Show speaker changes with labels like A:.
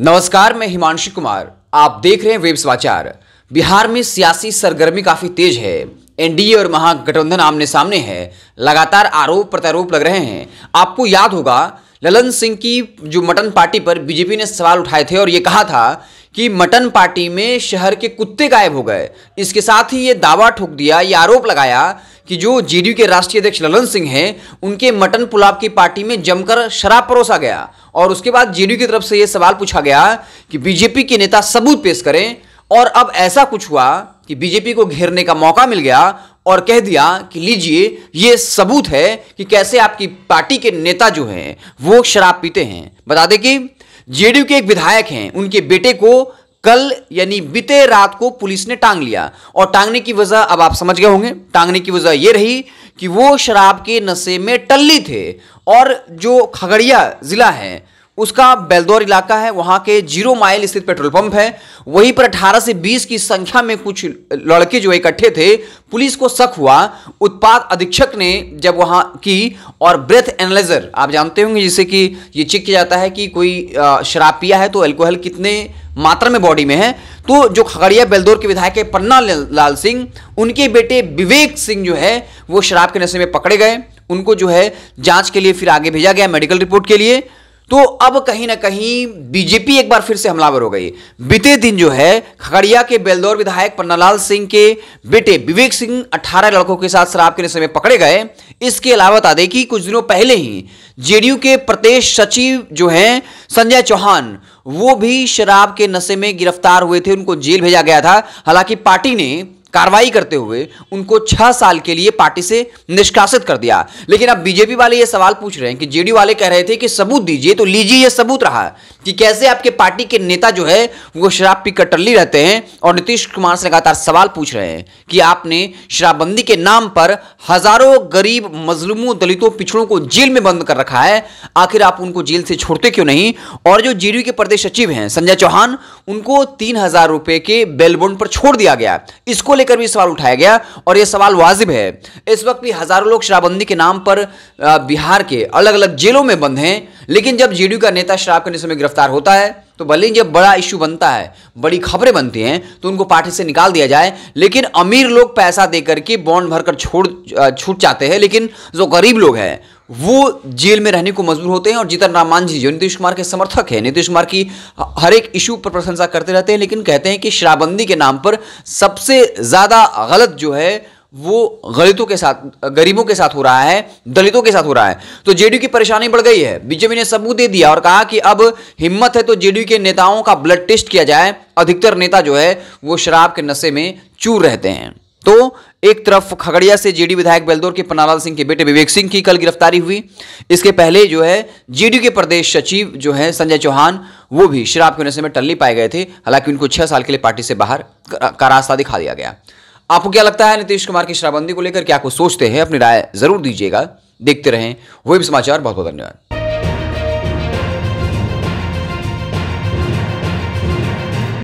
A: नमस्कार मैं हिमांशी कुमार आप देख रहे हैं वेब समाचार बिहार में सियासी सरगर्मी काफी तेज है एनडीए और महागठबंधन आमने सामने है लगातार आरोप प्रत्यारोप लग रहे हैं आपको याद होगा ललन सिंह की जो मटन पार्टी पर बीजेपी ने सवाल उठाए थे और ये कहा था कि मटन पार्टी में शहर के कुत्ते गायब हो गए इसके साथ ही ये दावा ठोक दिया ये आरोप लगाया कि जो जेडीयू के राष्ट्रीय अध्यक्ष ललन सिंह हैं उनके मटन पुलाव की पार्टी में जमकर शराब परोसा गया और उसके बाद जेडीयू की तरफ से यह सवाल पूछा गया कि बीजेपी के नेता सबूत पेश करें और अब ऐसा कुछ हुआ कि बीजेपी को घेरने का मौका मिल गया और कह दिया कि लीजिए यह सबूत है कि कैसे आपकी पार्टी के नेता जो हैं वो शराब पीते हैं बता दें कि जेडीयू के एक विधायक हैं उनके बेटे को कल यानी बीते रात को पुलिस ने टांग लिया और टांगने की वजह अब आप समझ गए होंगे टांगने की वजह यह रही कि वो शराब के नशे में टल्ली थे और जो खगड़िया जिला है उसका बेलदौर इलाका है वहाँ के जीरो माइल स्थित पेट्रोल पंप है वहीं पर 18 से 20 की संख्या में कुछ लड़के जो इकट्ठे थे पुलिस को शक हुआ उत्पाद अधीक्षक ने जब वहाँ की और ब्रेथ एनालाइजर आप जानते होंगे जिसे कि ये चेक किया जाता है कि कोई शराब पिया है तो एल्कोहल कितने मात्रा में बॉडी में है तो जो खगड़िया बेलदौर के विधायक है पन्ना लाल सिंह उनके बेटे विवेक सिंह जो है वो शराब के नशे में पकड़े गए उनको जो है जांच के लिए फिर आगे भेजा गया मेडिकल रिपोर्ट के लिए तो अब कहीं ना कहीं बीजेपी एक बार फिर से हमलावर हो गई बीते दिन जो है खगड़िया के बेलदौर विधायक पन्नालाल सिंह के बेटे विवेक सिंह 18 लड़कों के साथ शराब के नशे में पकड़े गए इसके अलावा बता दें कि कुछ दिनों पहले ही जेडीयू के प्रदेश सचिव जो हैं संजय चौहान वो भी शराब के नशे में गिरफ्तार हुए थे उनको जेल भेजा गया था हालांकि पार्टी ने कार्रवाई करते हुए उनको छह साल के लिए पार्टी से निष्कासित कर दिया लेकिन अब बीजेपी वाले ये सवाल पूछ रहे हैं कि जेडी वाले कह रहे थे कि सबूत दीजिए तो लीजिए ये सबूत रहा कि कैसे आपके पार्टी के नेता जो है वो शराब पीकर टल्ली रहते हैं और नीतीश कुमार से लगातार सवाल पूछ रहे हैं कि आपने शराबबंदी के नाम पर हजारों गरीब मजलूमों दलितों पिछड़ों को जेल में बंद कर रखा है आखिर आप उनको जेल से छोड़ते क्यों नहीं और जो जेडीयू के प्रदेश सचिव हैं संजय चौहान उनको तीन हजार रुपए के बेलबोन पर छोड़ दिया गया इसको लेकर भी सवाल उठाया गया और यह सवाल वाजिब है इस वक्त भी हजारों लोग शराबबंदी के नाम पर बिहार के अलग अलग जेलों में बंद हैं लेकिन जब जेडीयू का नेता शराब करने समय गिरफ्तार होता है तो भले ही जब बड़ा इश्यू बनता है बड़ी खबरें बनती हैं तो उनको पार्टी से निकाल दिया जाए लेकिन अमीर लोग पैसा देकर के बॉन्ड भरकर छोड़ छूट जाते हैं लेकिन जो गरीब लोग हैं वो जेल में रहने को मजबूर होते हैं और जीतन राम मांझी जो नीतीश कुमार के समर्थक हैं नीतीश कुमार की हर एक इशू पर प्रशंसा करते रहते हैं लेकिन कहते हैं कि शराबबंदी के नाम पर सबसे ज़्यादा गलत जो है वो गलितों के साथ गरीबों के साथ हो रहा है दलितों के साथ हो रहा है तो जेडीयू की परेशानी बढ़ गई है बीजेपी ने सबूत दे दिया और कहा कि अब हिम्मत है तो जेडीयू के नेताओं का ब्लड टेस्ट किया जाए अधिकतर नेता जो है वो शराब के नशे में चूर रहते हैं तो एक तरफ खगड़िया से जेडी विधायक बेलदौर के पन्नालाल सिंह के बेटे विवेक सिंह की कल गिरफ्तारी हुई इसके पहले जो है जेडी के प्रदेश सचिव जो है संजय चौहान वो भी शराब के नशे में टल्ली पाए गए थे हालांकि उनको छह साल के लिए पार्टी से बाहर का रास्ता दिखा दिया गया आपको क्या लगता है नीतीश कुमार की शराबबंदी को लेकर क्या आपको सोचते हैं अपनी राय जरूर दीजिएगा देखते रहें वही समाचार बहुत बहुत धन्यवाद